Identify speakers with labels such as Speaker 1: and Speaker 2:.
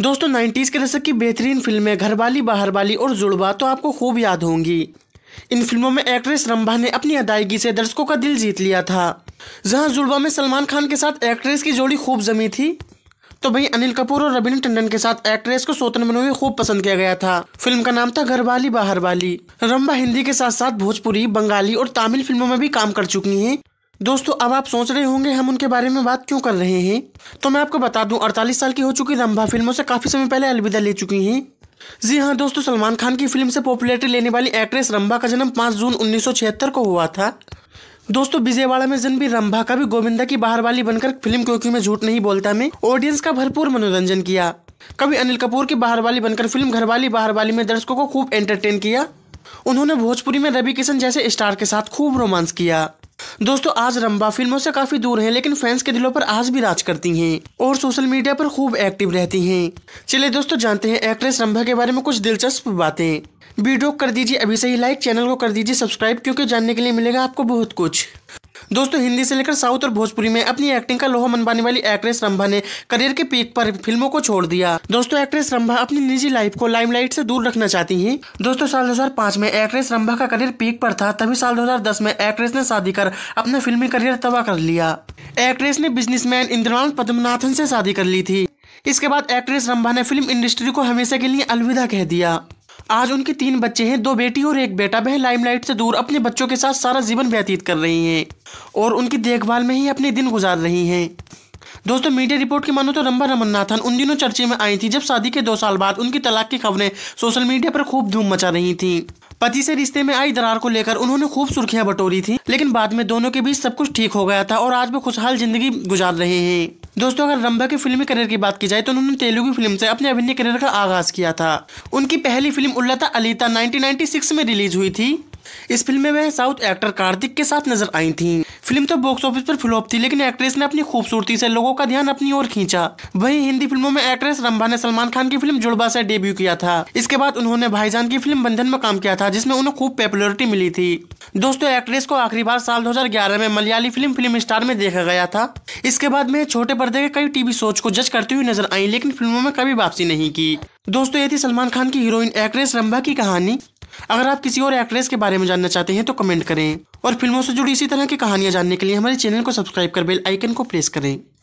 Speaker 1: दोस्तों नाइन्टीज के दशक की बेहतरीन फिल्में घरवाली बाहरवाली और जुड़वा तो आपको खूब याद होंगी इन फिल्मों में एक्ट्रेस रंभा ने अपनी अदायगी से दर्शकों का दिल जीत लिया था जहां जुड़वा में सलमान खान के साथ एक्ट्रेस की जोड़ी खूब जमी थी तो वही अनिल कपूर और रविंद्र टंडन के साथ एक्ट्रेस को सोतन बनोवे खूब पसंद किया गया था फिल्म का नाम था घरवाली बाहरवाली रंबा हिंदी के साथ साथ भोजपुरी बंगाली और तमिल फिल्मों में भी काम कर चुकी हैं दोस्तों अब आप सोच रहे होंगे हम उनके बारे में बात क्यों कर रहे हैं तो मैं आपको बता दूं 48 साल की हो चुकी रंभा फिल्मों से काफ़ी समय पहले अलविदा ले चुकी हैं जी हाँ दोस्तों सलमान खान की फिल्म से पॉपुलैरिटी लेने वाली एक्ट्रेस रंभा का जन्म 5 जून 1976 को हुआ था दोस्तों विजयवाड़ा में जन्मी रंभा का भी गोविंदा की बाहर वाली बनकर फिल्म क्योंकि मैं झूठ नहीं बोलता में ऑडियंस का भरपूर मनोरंजन किया कभी अनिल कपूर की बाहर वाली बनकर फिल्म घरवाली बाहर वाली में दर्शकों को खूब एंटरटेन किया उन्होंने भोजपुरी में रवि किशन जैसे स्टार के साथ खूब रोमांस किया दोस्तों आज रंबा फिल्मों से काफी दूर है लेकिन फैंस के दिलों पर आज भी राज करती हैं और सोशल मीडिया पर खूब एक्टिव रहती हैं चलिए दोस्तों जानते हैं एक्ट्रेस रंबा के बारे में कुछ दिलचस्प बातें वीडियो कर दीजिए अभी से ही लाइक चैनल को कर दीजिए सब्सक्राइब क्योंकि जानने के लिए मिलेगा आपको बहुत कुछ दोस्तों हिंदी से लेकर साउथ और भोजपुरी में अपनी एक्टिंग का लोहा मनवाने वाली एक्ट्रेस रंभा ने करियर के पीक पर फिल्मों को छोड़ दिया दोस्तों एक्ट्रेस रंभा अपनी निजी लाइफ को लाइमलाइट से दूर रखना चाहती है दोस्तों साल 2005 में एक्ट्रेस रंभा का करियर पीक पर था तभी साल 2010 में एक्ट्रेस ने शादी कर अपना फिल्मी करियर तबाह कर लिया एक्ट्रेस ने बिजनेसमैन इंद्रनाथ पद्मनाथन से शादी कर ली थी इसके बाद एक्ट्रेस रंभा ने फिल्म इंडस्ट्री को हमेशा के लिए अलविदा कह दिया आज उनके तीन बच्चे हैं दो बेटी और एक बेटा वह लाइमलाइट से दूर अपने बच्चों के साथ सारा जीवन व्यतीत कर रही हैं और उनकी देखभाल में ही अपने दिन गुजार रही हैं दोस्तों मीडिया रिपोर्ट के मानो तो रंबा रमन्नाथन उन दिनों चर्चे में आई थी जब शादी के दो साल बाद उनकी तलाक की खबरें सोशल मीडिया पर खूब धूम मचा रही थी पति से रिश्ते में आई दरार को लेकर उन्होंने खूब सुर्खियां बटोरी थी लेकिन बाद में दोनों के बीच सब कुछ ठीक हो गया था और आज वो खुशहाल जिंदगी गुजार रहे हैं दोस्तों अगर रंभा के फिल्मी करियर की बात की जाए तो उन्होंने तेलुगु फिल्म से अपने अभिनय करियर का आगाज किया था उनकी पहली फिल्म उल्लता अलीता 1996 में रिलीज हुई थी इस फिल्म में वह साउथ एक्टर कार्तिक के साथ नजर आई थी फिल्म तो बॉक्स ऑफिस पर फ्लॉप थी लेकिन एक्ट्रेस ने अपनी खूबसूरती से लोगों का ध्यान अपनी ओर खींचा वहीं हिंदी फिल्मों में एक्ट्रेस रंभा ने सलमान खान की फिल्म जुड़बा से डेब्यू किया था इसके बाद उन्होंने भाईजान की फिल्म बंधन में काम किया था जिसमें उन्हें खूब पॉपुलरिटी मिली थी दोस्तों एक्ट्रेस को आखिरी बार साल 2011 में मलयाली फिल्म फिल्म स्टार में देखा गया था इसके बाद में छोटे पर्दे के कई टीवी शोज को जज करती हुई नजर आई लेकिन फिल्मों में कभी वापसी नहीं की दोस्तों ये थी सलमान खान की हीरोइन एक्ट्रेस रंभा की कहानी अगर आप किसी और एक्ट्रेस के बारे में जानना चाहते हैं तो कमेंट करें और फिल्मों से जुड़ी इसी तरह की कहानियां जानने के लिए हमारे चैनल को सब्सक्राइब कर बेल आइकन को प्रेस करें